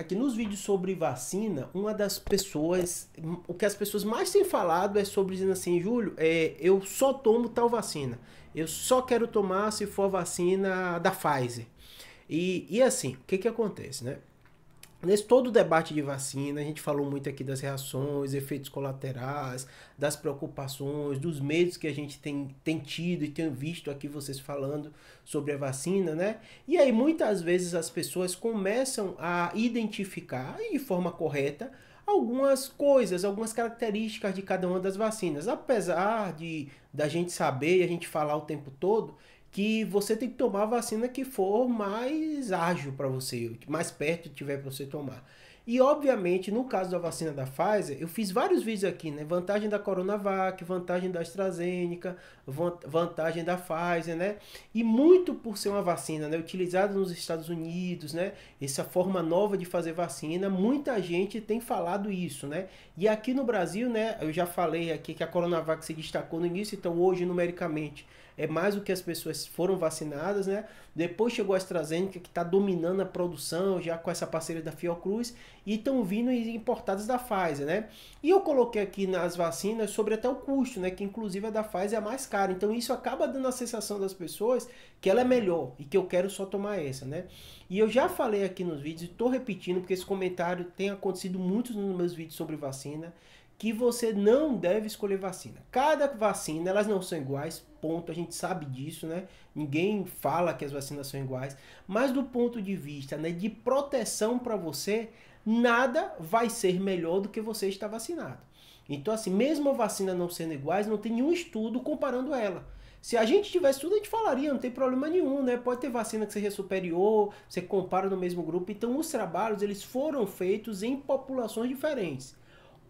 Aqui nos vídeos sobre vacina, uma das pessoas, o que as pessoas mais têm falado é sobre dizendo assim, Júlio, é, eu só tomo tal vacina, eu só quero tomar se for a vacina da Pfizer. E, e assim, o que que acontece, né? Nesse todo o debate de vacina, a gente falou muito aqui das reações, efeitos colaterais, das preocupações, dos medos que a gente tem, tem tido e tem visto aqui vocês falando sobre a vacina, né? E aí muitas vezes as pessoas começam a identificar de forma correta algumas coisas, algumas características de cada uma das vacinas. Apesar de da gente saber e a gente falar o tempo todo, que você tem que tomar a vacina que for mais ágil para você, mais perto tiver para você tomar. E obviamente, no caso da vacina da Pfizer, eu fiz vários vídeos aqui, né? Vantagem da Coronavac, vantagem da AstraZeneca, vantagem da Pfizer, né? E muito por ser uma vacina, né, utilizada nos Estados Unidos, né? Essa forma nova de fazer vacina, muita gente tem falado isso, né? E aqui no Brasil, né, eu já falei aqui que a Coronavac se destacou no início, então hoje numericamente é mais do que as pessoas foram vacinadas, né? Depois chegou a AstraZeneca, que está dominando a produção, já com essa parceria da Fiocruz, e estão vindo importadas da Pfizer, né? E eu coloquei aqui nas vacinas sobre até o custo, né? Que inclusive a da Pfizer é a mais cara. Então isso acaba dando a sensação das pessoas que ela é melhor e que eu quero só tomar essa, né? E eu já falei aqui nos vídeos, e estou repetindo, porque esse comentário tem acontecido muitos nos meus vídeos sobre vacina que você não deve escolher vacina. Cada vacina, elas não são iguais, ponto, a gente sabe disso, né? Ninguém fala que as vacinas são iguais, mas do ponto de vista né, de proteção para você, nada vai ser melhor do que você estar vacinado. Então, assim, mesmo a vacina não sendo iguais, não tem nenhum estudo comparando ela. Se a gente tivesse tudo, a gente falaria, não tem problema nenhum, né? Pode ter vacina que seja superior, você compara no mesmo grupo. Então, os trabalhos, eles foram feitos em populações diferentes.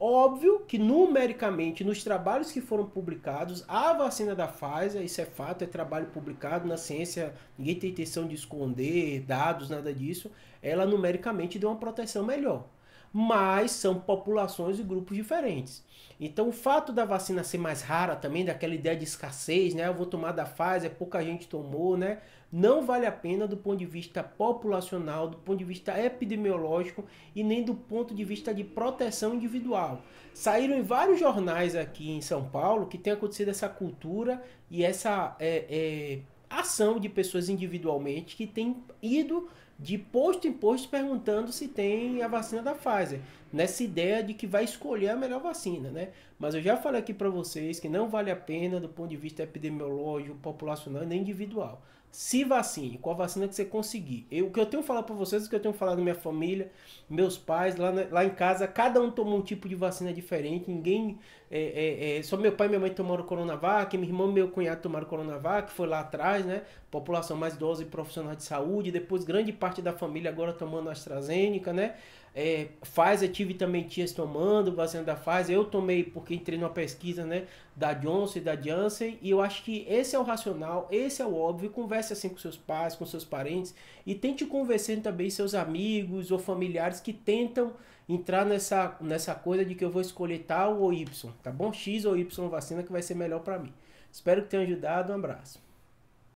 Óbvio que numericamente nos trabalhos que foram publicados, a vacina da Pfizer, isso é fato, é trabalho publicado na ciência, ninguém tem intenção de esconder dados, nada disso, ela numericamente deu uma proteção melhor mas são populações e grupos diferentes. Então, o fato da vacina ser mais rara também, daquela ideia de escassez, né? Ah, eu vou tomar da Pfizer, pouca gente tomou, né? Não vale a pena do ponto de vista populacional, do ponto de vista epidemiológico e nem do ponto de vista de proteção individual. Saíram em vários jornais aqui em São Paulo que tem acontecido essa cultura e essa é, é, ação de pessoas individualmente que tem ido de posto em posto perguntando se tem a vacina da Pfizer, nessa ideia de que vai escolher a melhor vacina, né? Mas eu já falei aqui para vocês que não vale a pena do ponto de vista epidemiológico, populacional nem individual. Se vacine, com a vacina que você conseguir. Eu, o que eu tenho falado para vocês, o que eu tenho falado minha família, meus pais, lá, na, lá em casa, cada um tomou um tipo de vacina diferente, ninguém... É, é, é, só meu pai e minha mãe tomaram Coronavac, meu irmão e meu cunhado tomaram Coronavac, foi lá atrás, né? População mais idosa e profissional de saúde, depois grande parte parte da família agora tomando AstraZeneca, né? É, Pfizer, tive também tias tomando, vacina da Pfizer. Eu tomei porque entrei numa pesquisa, né? Da Johnson e da Janssen. E eu acho que esse é o racional, esse é o óbvio. Converse assim com seus pais, com seus parentes. E tente convencer também seus amigos ou familiares que tentam entrar nessa, nessa coisa de que eu vou escolher tal ou Y, tá bom? X ou Y vacina que vai ser melhor para mim. Espero que tenha ajudado. Um abraço.